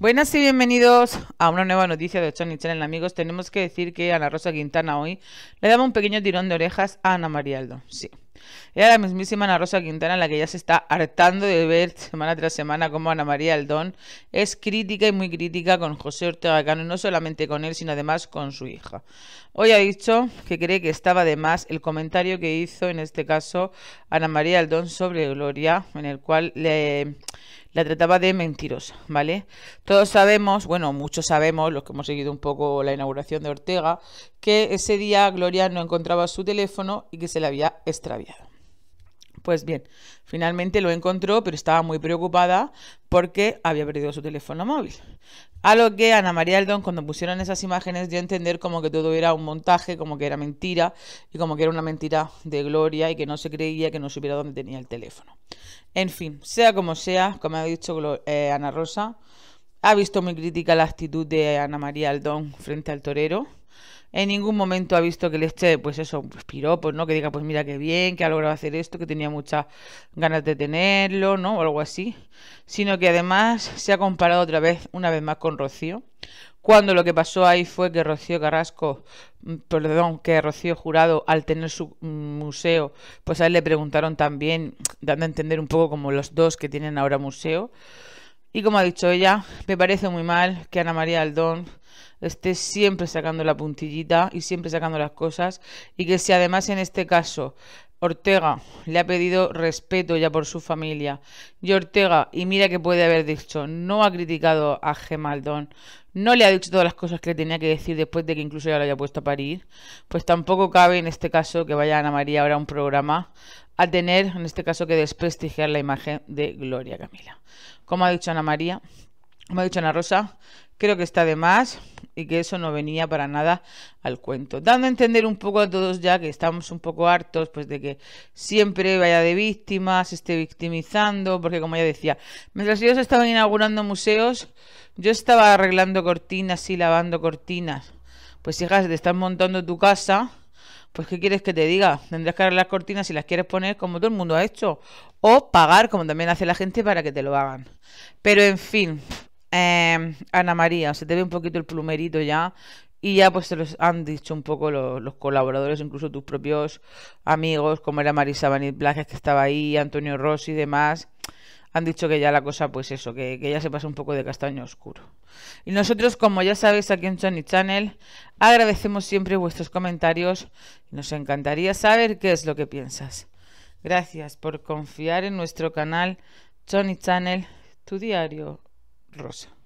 Buenas y bienvenidos a una nueva noticia de Channel Channel, amigos. Tenemos que decir que Ana Rosa Quintana hoy le daba un pequeño tirón de orejas a Ana María Aldón. Sí. Era la mismísima Ana Rosa Quintana la que ya se está hartando de ver semana tras semana cómo Ana María Aldón es crítica y muy crítica con José Ortega Cano, no solamente con él, sino además con su hija. Hoy ha dicho que cree que estaba de más el comentario que hizo, en este caso, Ana María Aldón sobre Gloria, en el cual le la trataba de mentirosa, ¿vale? Todos sabemos, bueno, muchos sabemos, los que hemos seguido un poco la inauguración de Ortega, que ese día Gloria no encontraba su teléfono y que se le había extraviado. Pues bien, finalmente lo encontró, pero estaba muy preocupada porque había perdido su teléfono móvil. A lo que Ana María Aldón, cuando pusieron esas imágenes, dio a entender como que todo era un montaje, como que era mentira y como que era una mentira de gloria y que no se creía, que no supiera dónde tenía el teléfono. En fin, sea como sea, como ha dicho eh, Ana Rosa, ha visto muy crítica la actitud de Ana María Aldón frente al torero en ningún momento ha visto que le esté, pues eso, pues ¿no? Que diga, pues mira qué bien, que ha logrado hacer esto, que tenía muchas ganas de tenerlo, ¿no? O algo así. Sino que además se ha comparado otra vez, una vez más, con Rocío. Cuando lo que pasó ahí fue que Rocío Carrasco, mm, perdón, que Rocío Jurado, al tener su mm, museo, pues a él le preguntaron también, dando a entender un poco como los dos que tienen ahora museo. Y como ha dicho ella, me parece muy mal que Ana María Aldón esté siempre sacando la puntillita y siempre sacando las cosas y que si además en este caso Ortega le ha pedido respeto ya por su familia. Y Ortega, y mira que puede haber dicho, no ha criticado a Gemaldón, no le ha dicho todas las cosas que le tenía que decir después de que incluso ya lo haya puesto a parir. Pues tampoco cabe en este caso que vaya Ana María ahora a un programa a tener, en este caso, que desprestigiar la imagen de Gloria Camila. Como ha dicho Ana María, como ha dicho Ana Rosa, creo que está de más y que eso no venía para nada al cuento. Dando a entender un poco a todos ya que estamos un poco hartos pues de que siempre vaya de víctimas se esté victimizando, porque como ya decía, mientras ellos estaban inaugurando museos, yo estaba arreglando cortinas y lavando cortinas. Pues si te estás montando tu casa, pues ¿qué quieres que te diga? Tendrás que arreglar cortinas si las quieres poner como todo el mundo ha hecho. O pagar, como también hace la gente, para que te lo hagan. Pero en fin, Em, Ana María, se te ve un poquito el plumerito ya. Y ya pues se los han dicho un poco los, colaboradores, incluso tus propios amigos, como era Marisa Vanit Blajes que estaba ahí, Antonio Rossi y demás, han dicho que ya la cosa, pues eso, que, ya se pasa un poco de castaño oscuro. Y nosotros, como ya sabéis, aquí en Sony Channel, agradecemos siempre vuestros comentarios. Nos encantaría saber qué es lo que piensas. Gracias por confiar en nuestro canal Johnny Channel, tu diario Rosa.